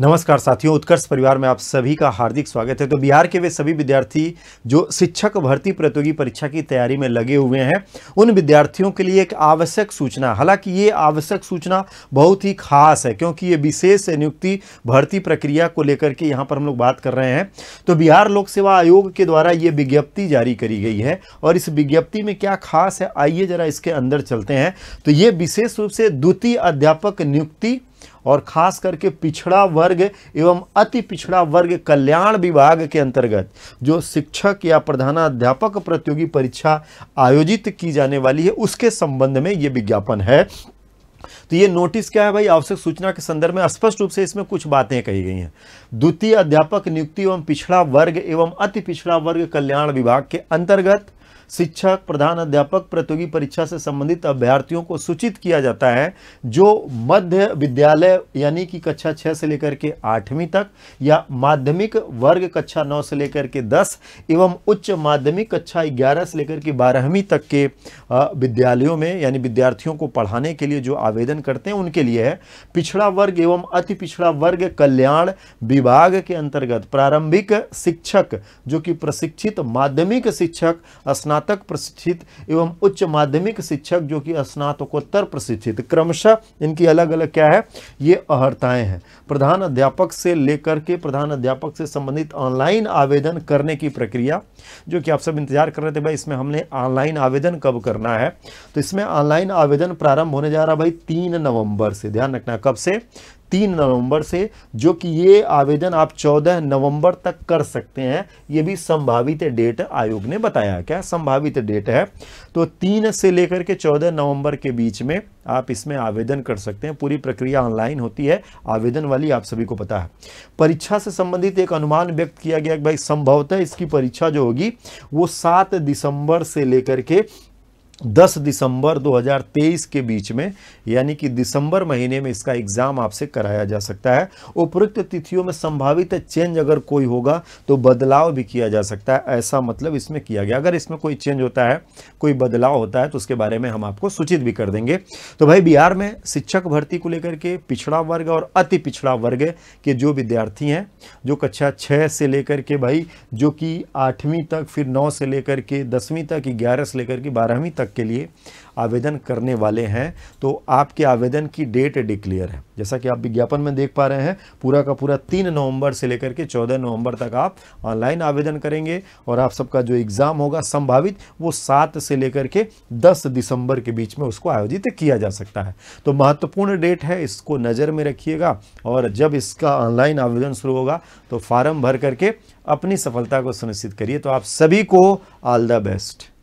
नमस्कार साथियों उत्कर्ष परिवार में आप सभी का हार्दिक स्वागत है तो बिहार के वे सभी विद्यार्थी जो शिक्षक भर्ती प्रतियोगी परीक्षा की तैयारी में लगे हुए हैं उन विद्यार्थियों के लिए एक आवश्यक सूचना हालांकि ये आवश्यक सूचना बहुत ही खास है क्योंकि ये विशेष नियुक्ति भर्ती प्रक्रिया को लेकर के यहाँ पर हम लोग बात कर रहे हैं तो बिहार लोक सेवा आयोग के द्वारा ये विज्ञप्ति जारी करी गई है और इस विज्ञप्ति में क्या खास है आइए जरा इसके अंदर चलते हैं तो ये विशेष रूप से द्वितीय अध्यापक नियुक्ति और खास करके पिछड़ा वर्ग एवं अति पिछड़ा वर्ग कल्याण विभाग के अंतर्गत जो शिक्षक या प्रधानाध्यापक प्रतियोगी परीक्षा आयोजित की जाने वाली है उसके संबंध में ये विज्ञापन है तो ये नोटिस क्या है भाई आवश्यक सूचना के संदर्भ में स्पष्ट रूप से इसमें कुछ बातें कही गई हैं द्वितीय अध्यापक नियुक्ति एवं पिछड़ा वर्ग एवं अति पिछड़ा वर्ग कल्याण विभाग के अंतर्गत शिक्षक प्रधान अध्यापक प्रतियोगी परीक्षा से संबंधित अभ्यर्थियों को सूचित किया जाता है जो मध्य विद्यालय यानी कि कक्षा छः से लेकर के आठवीं तक या माध्यमिक वर्ग कक्षा नौ से लेकर के दस एवं उच्च माध्यमिक कक्षा ग्यारह से लेकर के बारहवीं तक के विद्यालयों में यानी विद्यार्थियों को पढ़ाने के लिए जो आवेदन करते हैं उनके लिए है पिछड़ा वर्ग एवं अति पिछड़ा वर्ग कल्याण विभाग के अंतर्गत प्रारंभिक शिक्षक जो कि प्रशिक्षित माध्यमिक शिक्षक स्नातक स्नातक प्रशिक्षित एवं उच्च माध्यमिक शिक्षक जो कि स्नातकोत्तर प्रशिक्षित क्रमशः इनकी अलग अलग क्या है ये अहर्ताएं हैं प्रधान अध्यापक से लेकर के प्रधान अध्यापक से संबंधित ऑनलाइन आवेदन करने की प्रक्रिया जो कि आप सब इंतजार कर रहे थे भाई इसमें हमने ऑनलाइन आवेदन कब करना है तो इसमें ऑनलाइन आवेदन प्रारंभ होने जा रहा भाई तीन नवंबर से ध्यान रखना कब से तीन नवंबर से जो कि ये आवेदन आप चौदह नवंबर तक कर सकते हैं ये भी संभावित डेट आयोग ने बताया क्या संभावित डेट है तो तीन से लेकर के चौदह नवंबर के बीच में आप इसमें आवेदन कर सकते हैं पूरी प्रक्रिया ऑनलाइन होती है आवेदन वाली आप सभी को पता है परीक्षा से संबंधित एक अनुमान व्यक्त किया गया कि भाई संभवतः इसकी परीक्षा जो होगी वो सात दिसंबर से लेकर के 10 दिसंबर 2023 के बीच में यानी कि दिसंबर महीने में इसका एग्ज़ाम आपसे कराया जा सकता है उपरोक्त तिथियों में संभावित चेंज अगर कोई होगा तो बदलाव भी किया जा सकता है ऐसा मतलब इसमें किया गया अगर इसमें कोई चेंज होता है कोई बदलाव होता है तो उसके बारे में हम आपको सूचित भी कर देंगे तो भाई बिहार में शिक्षक भर्ती को लेकर के पिछड़ा वर्ग और अति पिछड़ा वर्ग के जो विद्यार्थी हैं जो कक्षा छः से लेकर के भाई जो कि आठवीं तक फिर नौ से लेकर के दसवीं तक ग्यारह से लेकर के बारहवीं तक तक के लिए आवेदन करने वाले हैं तो आपके आवेदन की डेट डिक्लेयर है जैसा कि आप विज्ञापन में देख पा रहे हैं पूरा का पूरा तीन नवंबर से लेकर के चौदह नवंबर तक आप ऑनलाइन आवेदन करेंगे और आप सबका जो एग्ज़ाम होगा संभावित वो सात से लेकर के दस दिसंबर के बीच में उसको आयोजित किया जा सकता है तो महत्वपूर्ण डेट है इसको नज़र में रखिएगा और जब इसका ऑनलाइन आवेदन शुरू होगा तो फार्म भर करके अपनी सफलता को सुनिश्चित करिए तो आप सभी को ऑल द बेस्ट